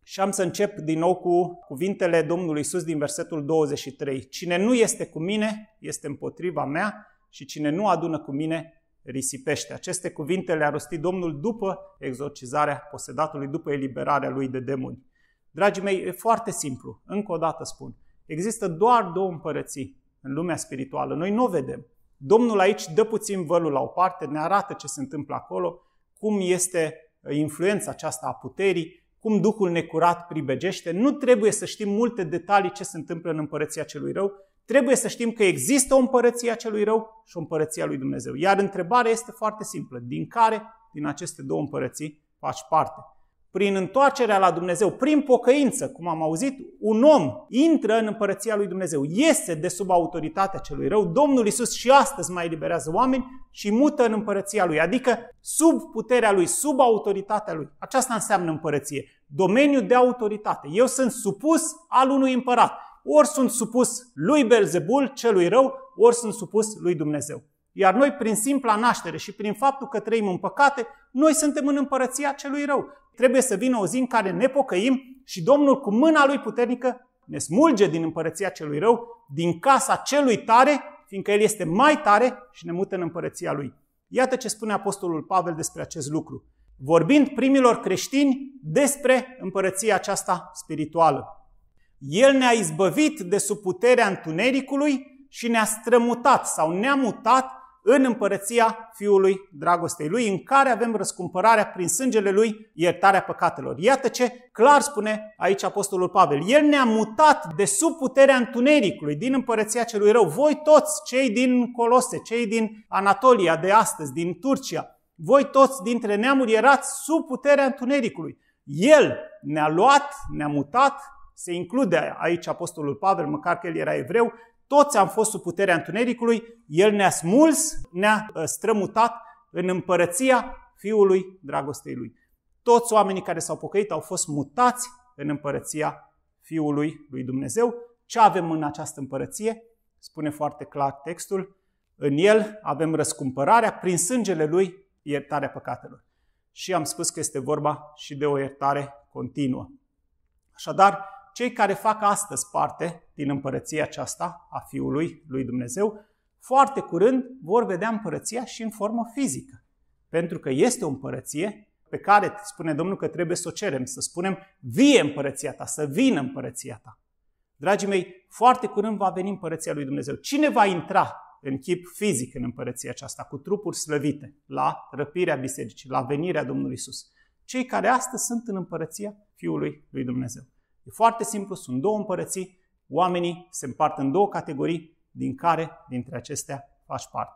și am să încep din nou cu cuvintele Domnului Isus din versetul 23. Cine nu este cu mine, este împotriva mea și cine nu adună cu mine, risipește. Aceste cuvinte le-a rostit Domnul după exorcizarea posedatului, după eliberarea lui de demoni. Dragii mei, e foarte simplu. Încă o dată spun. Există doar două împărății în lumea spirituală. Noi nu o vedem. Domnul aici dă puțin vălul la o parte, ne arată ce se întâmplă acolo, cum este influența aceasta a puterii, cum Duhul necurat pribegește, nu trebuie să știm multe detalii ce se întâmplă în împărăția celui rău, trebuie să știm că există o împărăție a celui rău și o împărăție a lui Dumnezeu. Iar întrebarea este foarte simplă, din care din aceste două împărății faci parte? Prin întoarcerea la Dumnezeu, prin pocăință, cum am auzit, un om intră în împărăția lui Dumnezeu, iese de sub autoritatea celui rău. Domnul Isus și astăzi mai eliberează oameni și mută în împărăția lui, adică sub puterea lui, sub autoritatea lui. Aceasta înseamnă împărăție, domeniu de autoritate. Eu sunt supus al unui împărat. Ori sunt supus lui Belzebul, celui rău, ori sunt supus lui Dumnezeu. Iar noi, prin simpla naștere și prin faptul că trăim în păcate, noi suntem în împărăția celui rău. Trebuie să vină o zi în care ne pocăim și Domnul cu mâna lui puternică ne smulge din împărăția celui rău, din casa celui tare fiindcă El este mai tare și ne mută în împărăția Lui. Iată ce spune Apostolul Pavel despre acest lucru, vorbind primilor creștini despre împărăția aceasta spirituală. El ne-a izbăvit de sub puterea întunericului și ne-a strămutat sau ne-a mutat în împărăția Fiului Dragostei Lui, în care avem răscumpărarea prin sângele Lui, iertarea păcatelor. Iată ce clar spune aici Apostolul Pavel. El ne-a mutat de sub puterea întunericului, din împărăția celui rău. Voi toți, cei din Colose, cei din Anatolia de astăzi, din Turcia, voi toți dintre neamuri erați sub puterea întunericului. El ne-a luat, ne-a mutat, se include aici Apostolul Pavel, măcar că el era evreu, toți am fost sub puterea întunericului, El ne-a smuls, ne-a uh, strămutat în împărăția Fiului dragostei Lui. Toți oamenii care s-au pocăit au fost mutați în împărăția Fiului lui Dumnezeu. Ce avem în această împărăție? Spune foarte clar textul. În el avem răscumpărarea prin sângele lui, iertarea păcatelor. Și am spus că este vorba și de o iertare continuă. Așadar, cei care fac astăzi parte din împărăția aceasta a Fiului lui Dumnezeu, foarte curând vor vedea împărăția și în formă fizică. Pentru că este o împărăție pe care spune Domnul că trebuie să o cerem, să spunem, vie împărăția ta, să vină împărăția ta. Dragii mei, foarte curând va veni împărăția lui Dumnezeu. Cine va intra în chip fizic în împărăția aceasta, cu trupuri slăvite, la răpirea bisericii, la venirea Domnului Isus? Cei care astăzi sunt în împărăția Fiului lui Dumnezeu. E foarte simplu, sunt două împărății, oamenii se împart în două categorii, din care dintre acestea faci parte.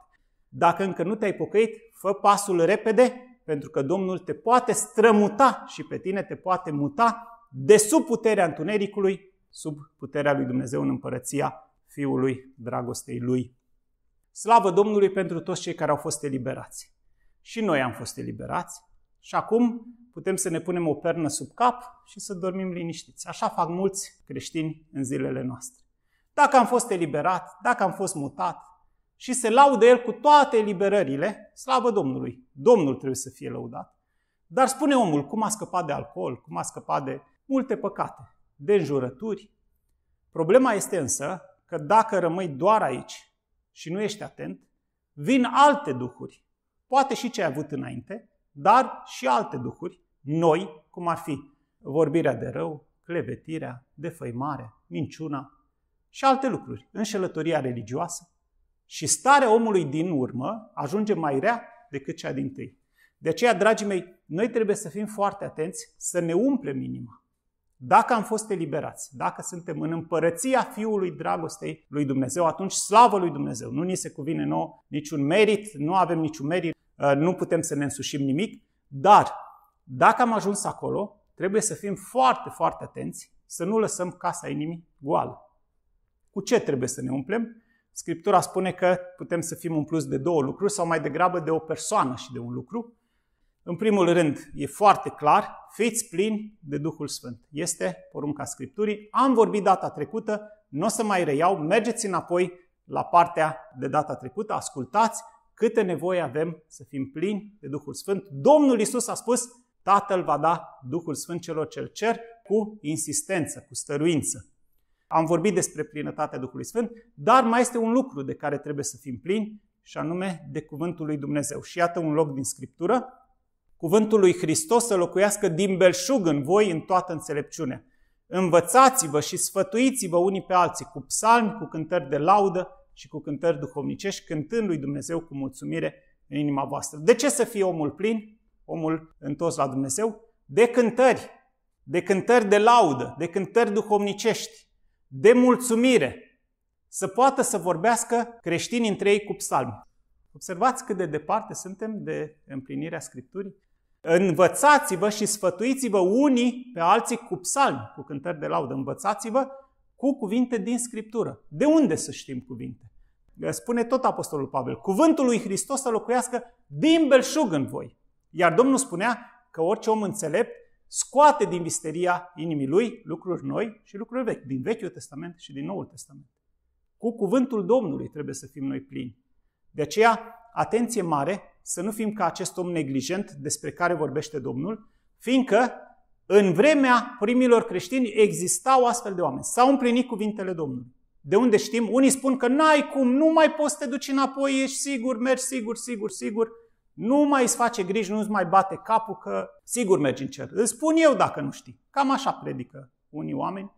Dacă încă nu te-ai pocăit, fă pasul repede, pentru că Domnul te poate strămuta și pe tine te poate muta de sub puterea întunericului, sub puterea lui Dumnezeu în împărăția Fiului dragostei Lui. Slavă Domnului pentru toți cei care au fost eliberați. Și noi am fost eliberați, și acum putem să ne punem o pernă sub cap și să dormim liniștiți. Așa fac mulți creștini în zilele noastre. Dacă am fost eliberat, dacă am fost mutat și se laudă el cu toate eliberările, slavă Domnului, Domnul trebuie să fie lăudat. Dar spune omul cum a scăpat de alcool, cum a scăpat de multe păcate, de înjurături. Problema este însă că dacă rămâi doar aici și nu ești atent, vin alte duhuri, poate și ce ai avut înainte, dar și alte duhuri noi, cum ar fi vorbirea de rău, clevetirea, defăimarea, minciuna și alte lucruri, înșelătoria religioasă. Și starea omului din urmă ajunge mai rea decât cea din tâi. De aceea, dragii mei, noi trebuie să fim foarte atenți, să ne umplem inima. Dacă am fost eliberați, dacă suntem în împărăția Fiului Dragostei lui Dumnezeu, atunci slavă lui Dumnezeu. Nu ni se cuvine nouă niciun merit, nu avem niciun merit, Uh, nu putem să ne însușim nimic, dar dacă am ajuns acolo, trebuie să fim foarte, foarte atenți să nu lăsăm casa inimii goală. Cu ce trebuie să ne umplem? Scriptura spune că putem să fim umpluți de două lucruri sau mai degrabă de o persoană și de un lucru. În primul rând, e foarte clar, fiți plini de Duhul Sfânt. Este porunca Scripturii. Am vorbit data trecută, nu o să mai reiau, mergeți înapoi la partea de data trecută, ascultați câte nevoie avem să fim plini de Duhul Sfânt. Domnul Isus a spus, Tatăl va da Duhul Sfânt celor ce cer cu insistență, cu stăruință. Am vorbit despre plinătatea Duhului Sfânt, dar mai este un lucru de care trebuie să fim plini și anume de Cuvântul lui Dumnezeu. Și iată un loc din Scriptură, Cuvântul lui Hristos să locuiască din belșug în voi în toată înțelepciunea. Învățați-vă și sfătuiți-vă unii pe alții cu psalmi, cu cântări de laudă, și cu cântări duhovnicești, cântând lui Dumnezeu cu mulțumire în inima voastră. De ce să fie omul plin, omul întors la Dumnezeu? De cântări, de cântări de laudă, de cântări duhovnicești, de mulțumire, să poată să vorbească creștinii între ei cu psalmi. Observați cât de departe suntem de împlinirea Scripturii. Învățați-vă și sfătuiți-vă unii pe alții cu psalmi, cu cântări de laudă. Învățați-vă cu cuvinte din Scriptură. De unde să știm cuvinte? Spune tot Apostolul Pavel, cuvântul lui Hristos să locuiască din belșug în voi. Iar Domnul spunea că orice om înțelept scoate din misteria inimii lui lucruri noi și lucruri vechi, din Vechiul Testament și din Noul Testament. Cu cuvântul Domnului trebuie să fim noi plini. De aceea, atenție mare să nu fim ca acest om neglijent despre care vorbește Domnul, fiindcă în vremea primilor creștini existau astfel de oameni. S-au împlinit cuvintele Domnului. De unde știm? Unii spun că n-ai cum, nu mai poți să te duci înapoi, ești sigur, mergi sigur, sigur, sigur. Nu mai îți face griji, nu îți mai bate capul că sigur mergi în cer. Îți spun eu dacă nu știi. Cam așa predică unii oameni.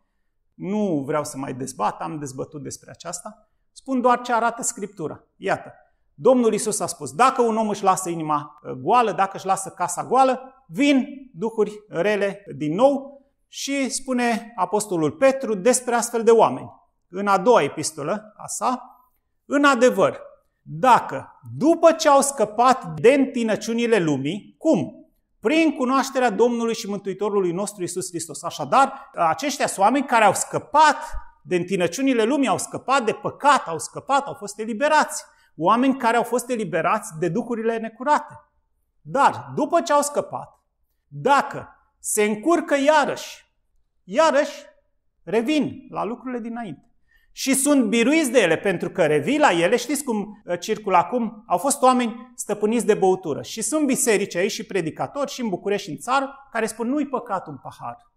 Nu vreau să mai dezbat, am dezbătut despre aceasta. Spun doar ce arată Scriptura. Iată, Domnul Isus a spus, dacă un om își lasă inima uh, goală, dacă își lasă casa goală, vin duhuri rele din nou și spune Apostolul Petru despre astfel de oameni. În a doua epistolă a sa, în adevăr, dacă după ce au scăpat de întinăciunile lumii, cum? Prin cunoașterea Domnului și Mântuitorului nostru Isus Hristos. Așadar, aceștia sunt oameni care au scăpat de întinăciunile lumii, au scăpat de păcat, au scăpat, au fost eliberați oameni care au fost eliberați de duhurile necurate. Dar, după ce au scăpat, dacă se încurcă iarăși, iarăși revin la lucrurile dinainte. Și sunt biruiți de ele, pentru că revii la ele, știți cum uh, circulă acum, au fost oameni stăpâniți de băutură. Și sunt biserici aici și predicatori și în București și în țară care spun nu-i păcat un pahar.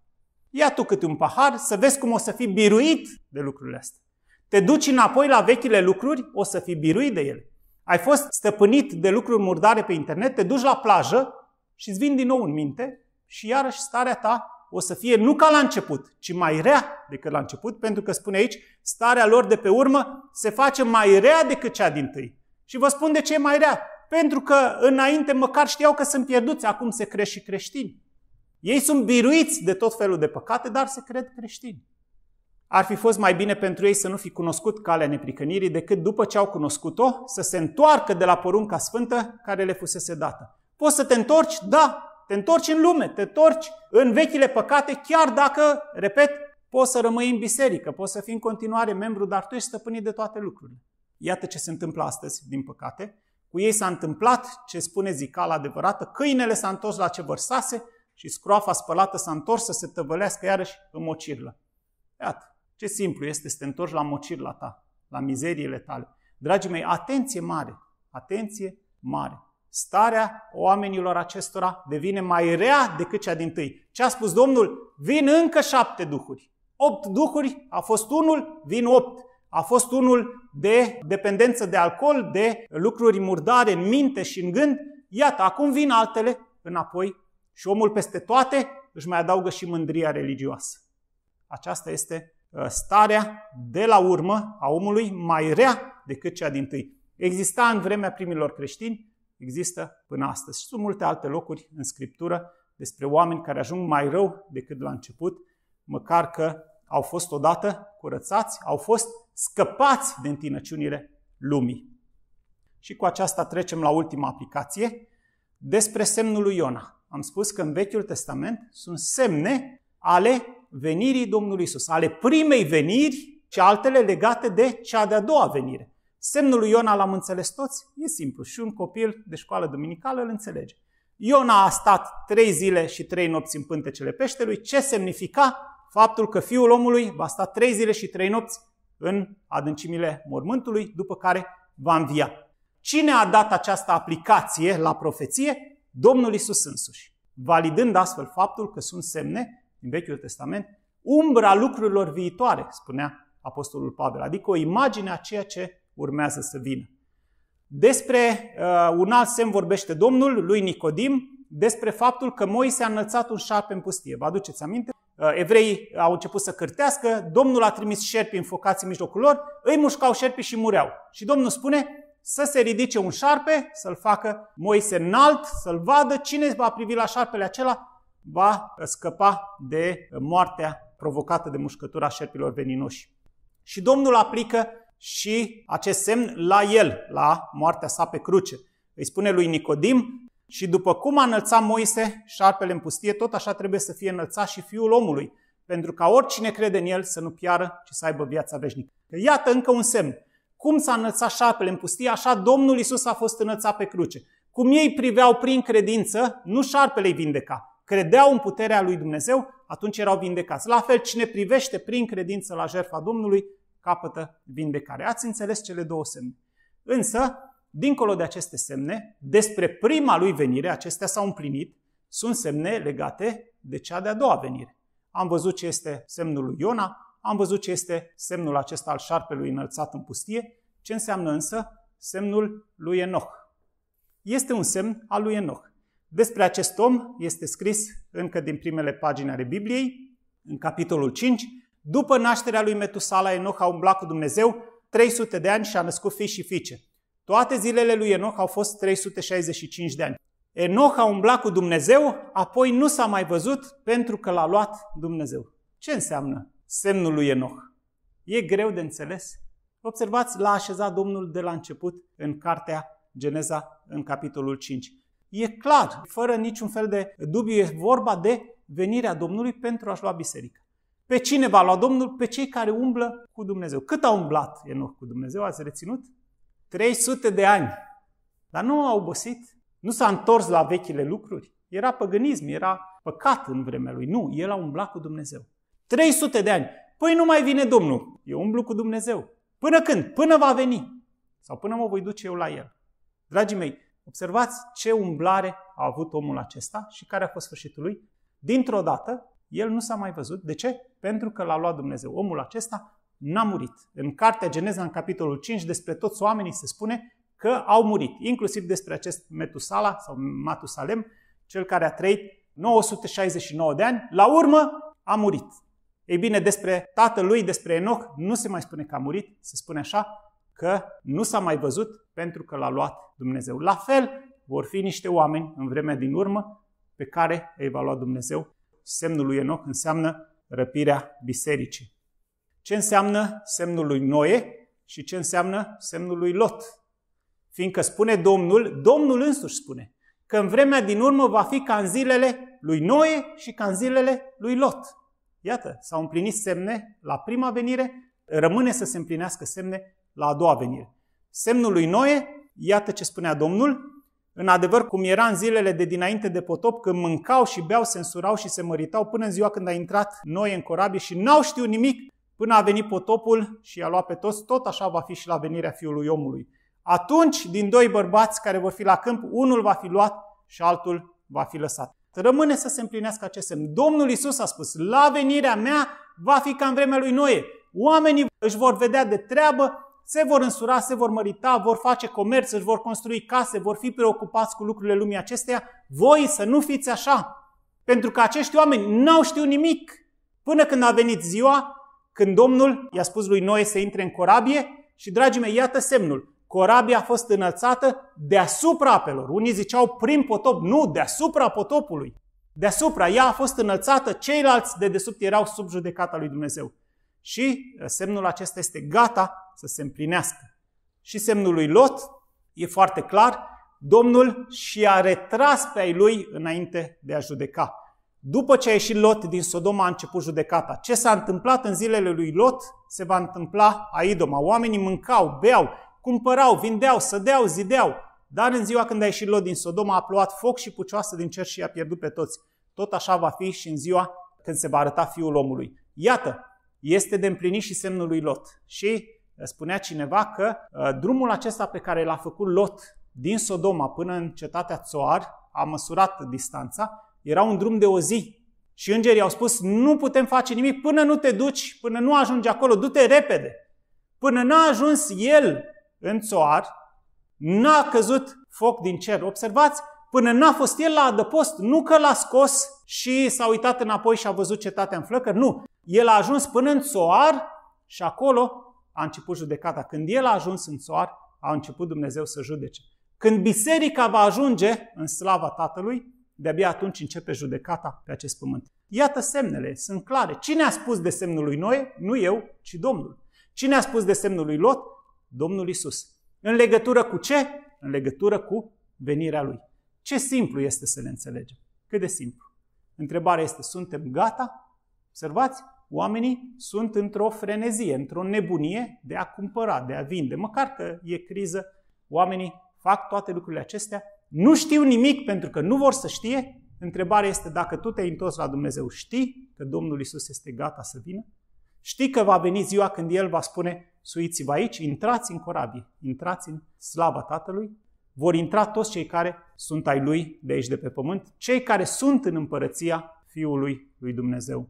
Ia tu câte un pahar să vezi cum o să fii biruit de lucrurile astea. Te duci înapoi la vechile lucruri, o să fii biruit de ele. Ai fost stăpânit de lucruri murdare pe internet, te duci la plajă și îți vin din nou în minte și iarăși starea ta o să fie nu ca la început, ci mai rea decât la început, pentru că spune aici, starea lor de pe urmă se face mai rea decât cea din tâi. Și vă spun de ce e mai rea. Pentru că înainte măcar știau că sunt pierduți, acum se crește și creștini. Ei sunt biruiți de tot felul de păcate, dar se cred creștini. Ar fi fost mai bine pentru ei să nu fi cunoscut calea nepricănirii decât după ce au cunoscut-o să se întoarcă de la porunca sfântă care le fusese dată. Poți să te întorci? Da. Te întorci în lume, te întorci în vechile păcate, chiar dacă, repet, poți să rămâi în biserică, poți să fii în continuare membru, dar tu ești stăpânit de toate lucrurile. Iată ce se întâmplă astăzi, din păcate. Cu ei s-a întâmplat ce spune zicala adevărată, câinele s-a întors la ce vărsase și scroafa spălată s-a întors să se tăvălească iarăși în mocirlă. Iată. Ce simplu este să te întorci la mocirla ta, la mizeriile tale. Dragii mei, atenție mare, atenție mare. Starea oamenilor acestora devine mai rea decât cea din tâi. Ce a spus Domnul? Vin încă șapte duhuri. Opt duhuri, a fost unul, vin opt. A fost unul de dependență de alcool, de lucruri murdare în minte și în gând. Iată, acum vin altele înapoi și omul peste toate își mai adaugă și mândria religioasă. Aceasta este Uh, starea de la urmă a omului mai rea decât cea din tâi. Exista în vremea primilor creștini, există până astăzi. Și sunt multe alte locuri în Scriptură despre oameni care ajung mai rău decât la început, măcar că au fost odată curățați, au fost scăpați de întinăciunile lumii. Și cu aceasta trecem la ultima aplicație, despre semnul lui Iona. Am spus că în Vechiul Testament sunt semne ale venirii Domnului Iisus. ale primei veniri și altele legate de cea de-a doua venire. Semnul lui Iona l-am înțeles toți? E simplu. Și un copil de școală duminicală îl înțelege. Iona a stat trei zile și trei nopți în pântecele peștelui. Ce semnifica faptul că fiul omului va sta trei zile și trei nopți în adâncimile mormântului, după care va învia? Cine a dat această aplicație la profeție? Domnul Isus însuși, validând astfel faptul că sunt semne din Vechiul Testament, umbra lucrurilor viitoare, spunea Apostolul Pavel, adică o imagine a ceea ce urmează să vină. Despre uh, un alt semn vorbește Domnul lui Nicodim, despre faptul că Moise a înălțat un șarpe în pustie. Vă aduceți aminte? Uh, Evrei au început să cârtească, Domnul a trimis șerpi înfocați în mijlocul lor, îi mușcau șerpi și mureau. Și Domnul spune să se ridice un șarpe, să-l facă Moise înalt, să-l vadă, cine va privi la șarpele acela, va scăpa de moartea provocată de mușcătura șerpilor veninoși. Și Domnul aplică și acest semn la el, la moartea sa pe cruce. Îi spune lui Nicodim, și după cum a înălțat Moise șarpele în pustie, tot așa trebuie să fie înălțat și fiul omului, pentru ca oricine crede în el să nu piară, ci să aibă viața veșnică. Că iată încă un semn. Cum s-a înălțat șarpele în pustie, așa Domnul Isus a fost înălțat pe cruce. Cum ei priveau prin credință, nu șarpele îi vindeca, credeau în puterea lui Dumnezeu, atunci erau vindecați. La fel, cine privește prin credință la jertfa Domnului, capătă vindecare. Ați înțeles cele două semne. Însă, dincolo de aceste semne, despre prima lui venire, acestea s-au împlinit, sunt semne legate de cea de-a doua venire. Am văzut ce este semnul lui Iona, am văzut ce este semnul acesta al șarpelui înălțat în pustie, ce înseamnă însă semnul lui Enoch. Este un semn al lui Enoch. Despre acest om este scris încă din primele pagini ale Bibliei, în capitolul 5. După nașterea lui Metusala, Enoch a umblat cu Dumnezeu 300 de ani și a născut fii și fiice. Toate zilele lui Enoch au fost 365 de ani. Enoch a umblat cu Dumnezeu, apoi nu s-a mai văzut pentru că l-a luat Dumnezeu. Ce înseamnă semnul lui Enoch? E greu de înțeles? Observați, l-a așezat Domnul de la început în cartea Geneza, în capitolul 5. E clar, fără niciun fel de dubiu, e vorba de venirea Domnului pentru a-și lua biserica. Pe cine va lua Domnul? Pe cei care umblă cu Dumnezeu. Cât a umblat Enoch cu Dumnezeu? Ați reținut? 300 de ani. Dar nu a obosit, nu s-a întors la vechile lucruri. Era păgânism, era păcat în vremea lui. Nu, el a umblat cu Dumnezeu. 300 de ani. Păi nu mai vine Domnul. Eu umblu cu Dumnezeu. Până când? Până va veni. Sau până mă voi duce eu la el. Dragii mei, Observați ce umblare a avut omul acesta și care a fost sfârșitul lui. Dintr-o dată, el nu s-a mai văzut. De ce? Pentru că l-a luat Dumnezeu. Omul acesta n-a murit. În cartea Geneza, în capitolul 5, despre toți oamenii se spune că au murit, inclusiv despre acest Metusala sau Matusalem, cel care a trăit 969 de ani, la urmă a murit. Ei bine, despre tatăl lui, despre Enoch, nu se mai spune că a murit, se spune așa, că nu s-a mai văzut pentru că l-a luat Dumnezeu. La fel vor fi niște oameni în vremea din urmă pe care îi va lua Dumnezeu. Semnul lui Enoch înseamnă răpirea bisericii. Ce înseamnă semnul lui Noe și ce înseamnă semnul lui Lot? Fiindcă spune Domnul, Domnul însuși spune, că în vremea din urmă va fi ca în zilele lui Noe și ca în zilele lui Lot. Iată, s-au împlinit semne la prima venire, rămâne să se împlinească semne la a doua venire. Semnul lui Noe, iată ce spunea Domnul, în adevăr, cum era în zilele de dinainte de potop, când mâncau și beau, se însurau și se măritau, până în ziua când a intrat noi în corabie și n-au știut nimic, până a venit potopul și i-a luat pe toți, tot așa va fi și la venirea Fiului Omului. Atunci, din doi bărbați care vor fi la câmp, unul va fi luat și altul va fi lăsat. Rămâne să se împlinească acest semn. Domnul Isus a spus, la venirea mea va fi ca în vremea lui Noe. Oamenii își vor vedea de treabă se vor însura, se vor mărita, vor face comerț, își vor construi case, vor fi preocupați cu lucrurile lumii acesteia. Voi să nu fiți așa, pentru că acești oameni n-au știut nimic până când a venit ziua când Domnul i-a spus lui Noe să intre în corabie și, dragii mei, iată semnul. Corabia a fost înălțată deasupra apelor. Unii ziceau prin potop, nu, deasupra potopului. Deasupra, ea a fost înălțată, ceilalți de desubt erau sub judecata lui Dumnezeu. Și uh, semnul acesta este gata să se împlinească. Și semnul lui Lot e foarte clar, Domnul și-a retras pe ai lui înainte de a judeca. După ce a ieșit Lot din Sodoma, a început judecata. Ce s-a întâmplat în zilele lui Lot se va întâmpla a Idoma. Oamenii mâncau, beau, cumpărau, vindeau, sădeau, zideau. Dar în ziua când a ieșit Lot din Sodoma, a plouat foc și pucioasă din cer și i-a pierdut pe toți. Tot așa va fi și în ziua când se va arăta Fiul omului. Iată, este de împlinit și semnul lui Lot. Și uh, spunea cineva că uh, drumul acesta pe care l-a făcut Lot din Sodoma până în cetatea Țoar, a măsurat distanța, era un drum de o zi. Și îngerii au spus, nu putem face nimic până nu te duci, până nu ajungi acolo, du-te repede. Până n-a ajuns el în Țoar, n-a căzut foc din cer. Observați, până n-a fost el la adăpost, nu că l-a scos și s-a uitat înapoi și a văzut cetatea în flăcări, nu. El a ajuns până în țoar și acolo a început judecata. Când el a ajuns în țoar, a început Dumnezeu să judece. Când biserica va ajunge în slava Tatălui, de-abia atunci începe judecata pe acest pământ. Iată semnele, sunt clare. Cine a spus de semnul lui Noe? Nu eu, ci Domnul. Cine a spus de semnul lui Lot? Domnul Isus. În legătură cu ce? În legătură cu venirea lui. Ce simplu este să le înțelegem. Cât de simplu. Întrebarea este, suntem gata? Observați? oamenii sunt într-o frenezie, într-o nebunie de a cumpăra, de a vinde. Măcar că e criză, oamenii fac toate lucrurile acestea, nu știu nimic pentru că nu vor să știe. Întrebarea este dacă tu te-ai întors la Dumnezeu, știi că Domnul Isus este gata să vină? Știi că va veni ziua când El va spune, suiți-vă aici, intrați în corabie, intrați în slava Tatălui, vor intra toți cei care sunt ai Lui de aici de pe pământ, cei care sunt în împărăția Fiului lui Dumnezeu.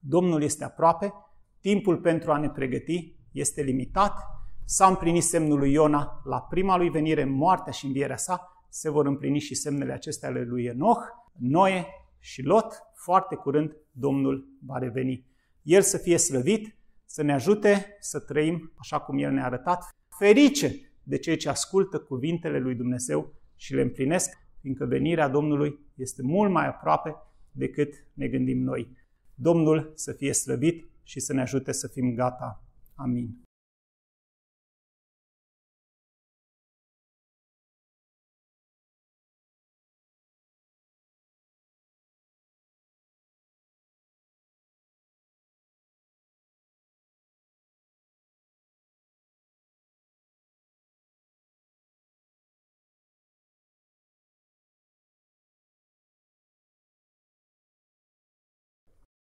Domnul este aproape, timpul pentru a ne pregăti este limitat. S-a împlinit semnul lui Iona la prima lui venire, moartea și învierea sa, se vor împlini și semnele acestea ale lui Enoch, Noe și Lot. Foarte curând Domnul va reveni. El să fie slăvit, să ne ajute să trăim așa cum El ne-a arătat, ferice de cei ce ascultă cuvintele lui Dumnezeu și le împlinesc, fiindcă venirea Domnului este mult mai aproape decât ne gândim noi. Domnul să fie slăbit și să ne ajute să fim gata. Amin.